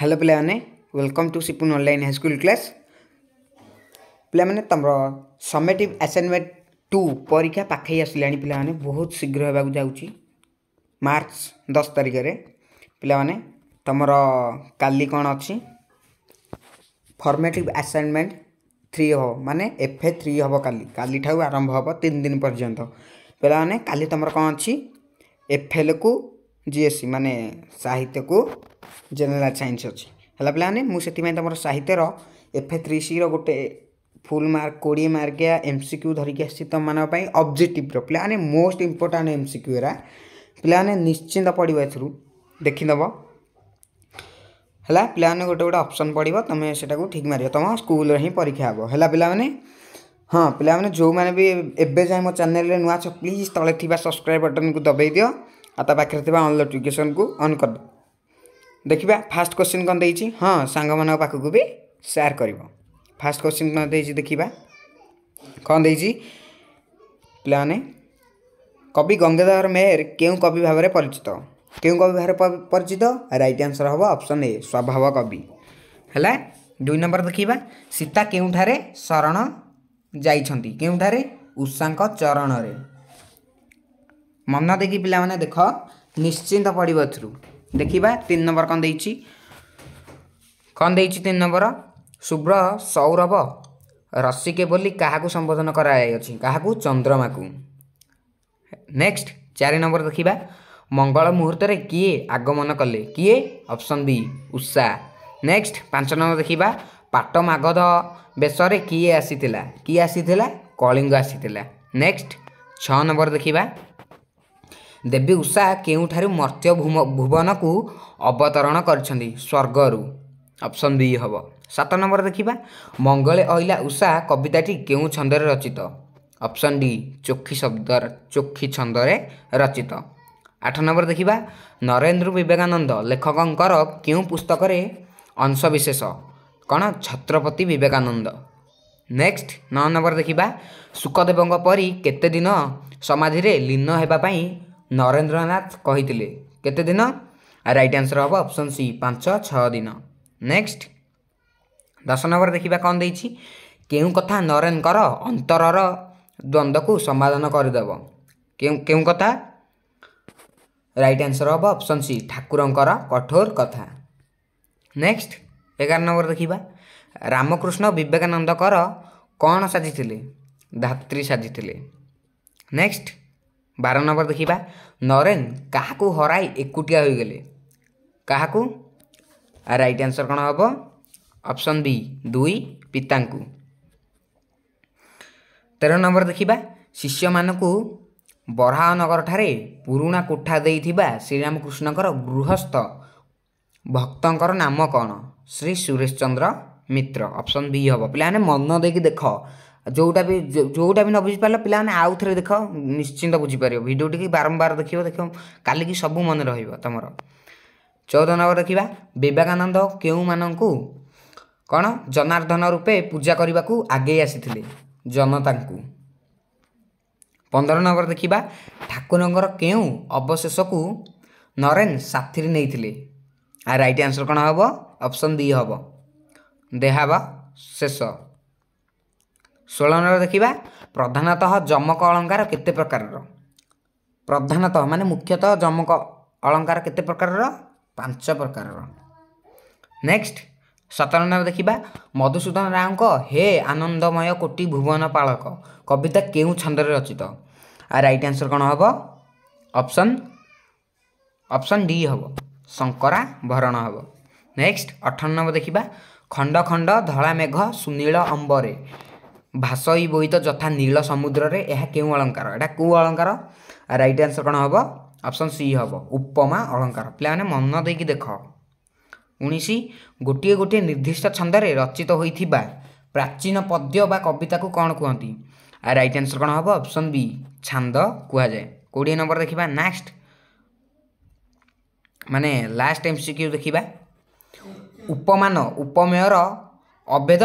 hello पे welcome to सीपुन online high school class पे तुम समेटिव आसाइनमेंट टू परीक्षा पाखे आसला पे बहुत शीघ्र होगा जाऊँ मार्च दस तारिख पे तुम का कौन अच्छी फर्मेटिव आसाइनमेंट थ्री हो माने एफ ए थ्री हम का कालीठ आरंभ हम तीन दिन पर्यटन पे का तुम कौन अच्छी एफ एल को ଜିଏସ୍ସି ମାନେ ସାହିତ୍ୟକୁ ଜେନେରାଲ୍ ସାଇନ୍ସ ଅଛି ହେଲା ପିଲାମାନେ ମୁଁ ସେଥିପାଇଁ ତୁମର ସାହିତ୍ୟର ଏଫ୍ ଏ ଥ୍ରୀ ସିର ଗୋଟେ ଫୁଲ୍ ମାର୍କ କୋଡ଼ିଏ ମାର୍କିଆ ଏମ୍ ସି କ୍ୟୁ ଧରିକି ଆସିଛି ତୁମମାନଙ୍କ ପାଇଁ ଅବଜେକ୍ଟିଭ୍ର ପିଲାମାନେ most important M C Q ଏରା ପିଲାମାନେ ନିଶ୍ଚିନ୍ତ ପଡ଼ିବ ଏଥିରୁ ଦେଖିଦେବ ହେଲା ପିଲାମାନେ ଗୋଟେ ଗୋଟେ ଅପସନ୍ ପଡ଼ିବ ତୁମେ ସେଟାକୁ ଠିକ୍ ମାରିବ ତୁମ ସ୍କୁଲରେ ହିଁ ପରୀକ୍ଷା ହେବ ହେଲା ପିଲାମାନେ ହଁ ପିଲାମାନେ ଯେଉଁମାନେ ବି ଏବେ ଯାଏଁ ମୋ ଚ୍ୟାନେଲ୍ରେ ନୂଆ ଅଛ ପ୍ଲିଜ୍ ତଳେ ଥିବା ସବସ୍କ୍ରାଇବ୍ ବଟନ୍କୁ ଦବାଇ ଦିଅ ଆଉ ତା ପାଖରେ ଥିବା ଅନ୍ ନୋଟିଫିକେସନ୍କୁ ଅନ୍ କରିଦେବ ଦେଖିବା ଫାର୍ଷ୍ଟ କ୍ୱେଶ୍ଚିନ୍ କ'ଣ ଦେଇଛି ହଁ ସାଙ୍ଗମାନଙ୍କ ପାଖକୁ ବି ସେୟାର କରିବ ଫାର୍ଷ୍ଟ କ୍ୱେଶ୍ଚିନ୍ କ'ଣ ଦେଇଛି ଦେଖିବା କ'ଣ ଦେଇଛି ପିଲାମାନେ କବି ଗଙ୍ଗାଧର ମେହେର କେଉଁ କବି ଭାବରେ ପରିଚିତ କେଉଁ କବି ଭାବରେ ପରିଚିତ ରାଇଟ୍ ଆନ୍ସର୍ ହେବ ଅପସନ୍ ଏ ସ୍ୱଭାବ କବି ହେଲା ଦୁଇ ନମ୍ବର ଦେଖିବା ସୀତା କେଉଁଠାରେ ଶରଣ ଯାଇଛନ୍ତି କେଉଁଠାରେ ଉଷାଙ୍କ ଚରଣରେ ମନ ଦେଇକି ପିଲାମାନେ ଦେଖ ନିଶ୍ଚିନ୍ତ ପଡ଼ିବ ଏଥିରୁ ଦେଖିବା ତିନି ନମ୍ବର କ'ଣ ଦେଇଛି କ'ଣ ଦେଇଛି ତିନି ନମ୍ବର ଶୁଭ୍ର ସୌରଭ ରସିକେ ବୋଲି କାହାକୁ ସମ୍ବୋଧନ କରାଯାଇଅଛି କାହାକୁ ଚନ୍ଦ୍ରମାକୁ ନେକ୍ସଟ ଚାରି ନମ୍ବର ଦେଖିବା ମଙ୍ଗଳ ମୁହୂର୍ତ୍ତରେ କିଏ ଆଗମନ କଲେ କିଏ ଅପସନ୍ ବି ଉଷା ନେକ୍ସଟ ପାଞ୍ଚ ନମ୍ବର ଦେଖିବା ପାଟ ମାଗଧ ବେଶରେ କିଏ ଆସିଥିଲା କିଏ ଆସିଥିଲା କଳିଙ୍ଗ ଆସିଥିଲା ନେକ୍ସଟ ଛଅ ନମ୍ବର ଦେଖିବା ଦେବୀ ଉଷା କେଉଁଠାରୁ ମର୍ତ୍ତ୍ୟ ଭୁବନକୁ ଅବତରଣ କରିଛନ୍ତି ସ୍ୱର୍ଗରୁ ଅପସନ୍ ବି ହେବ ସାତ ନମ୍ବର ଦେଖିବା ମଙ୍ଗଳେ ଅହିଲା ଉଷା କବିତାଟି କେଉଁ ଛନ୍ଦରେ ରଚିତ ଅପସନ୍ ଡି ଚୋଖି ଶବ୍ଦ ଚୋଖି ଛନ୍ଦରେ ରଚିତ ଆଠ ନମ୍ବର ଦେଖିବା ନରେନ୍ଦ୍ର ବିବେକାନନ୍ଦ ଲେଖକଙ୍କର କେଉଁ ପୁସ୍ତକରେ ଅଂଶବିଶେଷ କ'ଣ ଛତ୍ରପତି ବିବେକାନନ୍ଦ ନେକ୍ସଟ ନଅ ନମ୍ବର ଦେଖିବା ସୁଖଦେବଙ୍କ ପରି କେତେ ଦିନ ସମାଧିରେ ଲୀନ ହେବା ପାଇଁ ନରେନ୍ଦ୍ରନାଥ କହିଥିଲେ କେତେ ଦିନ ରାଇଟ୍ ଆନ୍ସର୍ ହେବ ଅପସନ୍ ସି ପାଞ୍ଚ ଛଅ ଦିନ ନେକ୍ସଟ ଦଶ ନମ୍ବର ଦେଖିବା କ'ଣ ଦେଇଛି କେଉଁ କଥା ନରେନ୍ଙ୍କର ଅନ୍ତରର ଦ୍ୱନ୍ଦ୍ୱକୁ ସମାଧାନ କରିଦେବ କେଉଁ କେଉଁ କଥା ରାଇଟ୍ ଆନ୍ସର୍ ହେବ ଅପସନ୍ ସି ଠାକୁରଙ୍କର କଠୋର କଥା ନେକ୍ସଟ ଏଗାର ନମ୍ବର ଦେଖିବା ରାମକୃଷ୍ଣ ବିବେକାନନ୍ଦଙ୍କର କ'ଣ ସାଜିଥିଲେ ଧାତ୍ରୀ ସାଜିଥିଲେ ନେକ୍ସଟ ବାର ନମ୍ବର ଦେଖିବା ନରେନ୍ କାହାକୁ ହରାଇ ଏକୁଟିଆ ହୋଇଗଲେ କାହାକୁ ରାଇଟ୍ ଆନ୍ସର୍ କ'ଣ ହେବ ଅପସନ୍ ବି ଦୁଇ ପିତାଙ୍କୁ ତେର ନମ୍ବର ଦେଖିବା ଶିଷ୍ୟମାନଙ୍କୁ ବରାହନଗରଠାରେ ପୁରୁଣା କୋଠା ଦେଇଥିବା ଶ୍ରୀରାମକୃଷ୍ଣଙ୍କର ଗୃହସ୍ଥ ଭକ୍ତଙ୍କର ନାମ କ'ଣ ଶ୍ରୀ ସୁରେଶ ଚନ୍ଦ୍ର ମିତ୍ର ଅପସନ୍ ବି ହେବ ପିଲାମାନେ ମନ ଦେଇକି ଦେଖ ଯେଉଁଟା ବି ଯେଉଁଟା ବି ନ ବୁଝିପାରିଲ ପିଲାମାନେ ଆଉ ଥରେ ଦେଖ ନିଶ୍ଚିନ୍ତ ବୁଝିପାରିବ ଭିଡ଼ିଓଟିକି ବାରମ୍ବାର ଦେଖିବ ଦେଖିବ କାଲିକି ସବୁ ମନେ ରହିବ ତୁମର ଚଉଦ ନମ୍ବର ଦେଖିବା ବିବେକାନନ୍ଦ କେଉଁମାନଙ୍କୁ କ'ଣ ଜନାର୍ଦ୍ଦନ ରୂପେ ପୂଜା କରିବାକୁ ଆଗେଇ ଆସିଥିଲେ ଜନତାଙ୍କୁ ପନ୍ଦର ନମ୍ବର ଦେଖିବା ଠାକୁରଙ୍କର କେଉଁ ଅବଶେଷକୁ ନରେନ୍ ସାଥିରେ ନେଇଥିଲେ ଆ ରାଇଟ୍ ଆନ୍ସର କ'ଣ ହେବ ଅପସନ୍ ଦୁଇ ହେବ ଦେହାବ ଶେଷ ଷୋଳନର ଦେଖିବା ପ୍ରଧାନତଃ ଯମକ ଅଳଙ୍କାର କେତେ ପ୍ରକାରର ପ୍ରଧାନତଃ ମାନେ ମୁଖ୍ୟତଃ ଯମକ ଅଳଙ୍କାର କେତେ ପ୍ରକାରର ପାଞ୍ଚ ପ୍ରକାରର ନେକ୍ସଟ ସତର ନମ୍ବର ଦେଖିବା ମଧୁସୂଦନ ରାଓଙ୍କ ହେ ଆନନ୍ଦମୟ କୋଟି ଭୁବନ ପାଳକ କବିତା କେଉଁ ଛନ୍ଦରେ ରଚିତ ଆ ରାଇଟ୍ ଆନ୍ସର୍ କ'ଣ ହେବ ଅପସନ୍ ଅପସନ୍ ଡି ହେବ ଶଙ୍କରା ଭରଣ ହେବ ନେକ୍ସଟ ଅଠର ନମ୍ବର ଦେଖିବା ଖଣ୍ଡ ଖଣ୍ଡ ଧଳା ମେଘ ସୁନୀଳ ଅମ୍ବରେ ଭାସଇ ବୋଇତ ଯଥା ନୀଳ ସମୁଦ୍ରରେ ଏହା କେଉଁ ଅଳଙ୍କାର ଏଇଟା କେଉଁ ଅଳଙ୍କାର ରାଇଟ୍ ଆନ୍ସର୍ କ'ଣ ହେବ ଅପସନ୍ ସି ହେବ ଉପମା ଅଳଙ୍କାର ପିଲାମାନେ ମନ ଦେଇକି ଦେଖ ଉଣେଇଶ ଗୋଟିଏ ଗୋଟିଏ ନିର୍ଦ୍ଦିଷ୍ଟ ଛନ୍ଦରେ ରଚିତ ହୋଇଥିବା ପ୍ରାଚୀନ ପଦ୍ୟ ବା କବିତାକୁ କ'ଣ କୁହନ୍ତି ଆଉ ରାଇଟ୍ ଆନ୍ସର୍ କ'ଣ ହେବ ଅପସନ୍ ବି ଛାନ୍ଦ କୁହାଯାଏ କୋଡ଼ିଏ ନମ୍ବର ଦେଖିବା ନେକ୍ସଟ ମାନେ ଲାଷ୍ଟ ଏମ୍ ସି କ୍ୟୁ ଦେଖିବା ଉପମାନ ଉପମେୟର ଅଭେଦ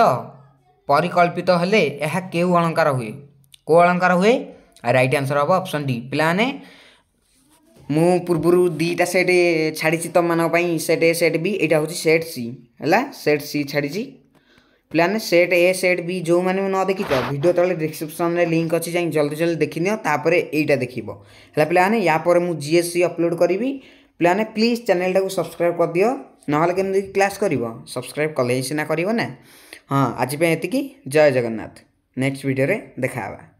ପରିକଳ୍ପିତ ହେଲେ ଏହା କେଉଁ ଅଳଙ୍କାର ହୁଏ କେଉଁ ଅଳଙ୍କାର ହୁଏ ରାଇଟ୍ ଆନ୍ସର୍ ହେବ ଅପସନ୍ ଡି ପିଲାମାନେ ମୁଁ ପୂର୍ବରୁ ଦୁଇଟା ସେଟ୍ ଛାଡ଼ିଛି ତୁମମାନଙ୍କ ପାଇଁ ସେଟ୍ ଏ ସେଟ୍ ବି ଏଇଟା ହେଉଛି ସେଟ୍ ସି ହେଲା ସେଟ୍ ସି ଛାଡ଼ିଛି ପିଲାମାନେ ସେଟ୍ ଏ ସେଟ୍ ବି ଯେଉଁମାନେ ନ ଦେଖିଛ ଭିଡ଼ିଓ ତଳେ ଡିସ୍କ୍ରିପ୍ସନ୍ରେ ଲିଙ୍କ୍ ଅଛି ଯାଇ ଜଲ୍ଦି ଜଲ୍ଦି ଦେଖିନିଅ ତାପରେ ଏଇଟା ଦେଖିବ ହେଲା ପିଲାମାନେ ୟା ପରେ ମୁଁ ଜି ଏସ୍ ସି ଅପଲୋଡ଼ କରିବି ପିଲାମାନେ ପ୍ଲିଜ୍ ଚ୍ୟାନେଲ୍ଟାକୁ ସବସ୍କ୍ରାଇବ୍ କରିଦିଅ ନହେଲେ କେମିତି କ୍ଲାସ୍ କରିବ ସବସ୍କ୍ରାଇବ୍ କଲେ ହିଁ ସିନା କରିବ ନା ହଁ ଆଜି ପାଇଁ ଏତିକି ଜୟ ଜଗନ୍ନାଥ ନେକ୍ସଟ ଭିଡ଼ିଓରେ ଦେଖା ହେବା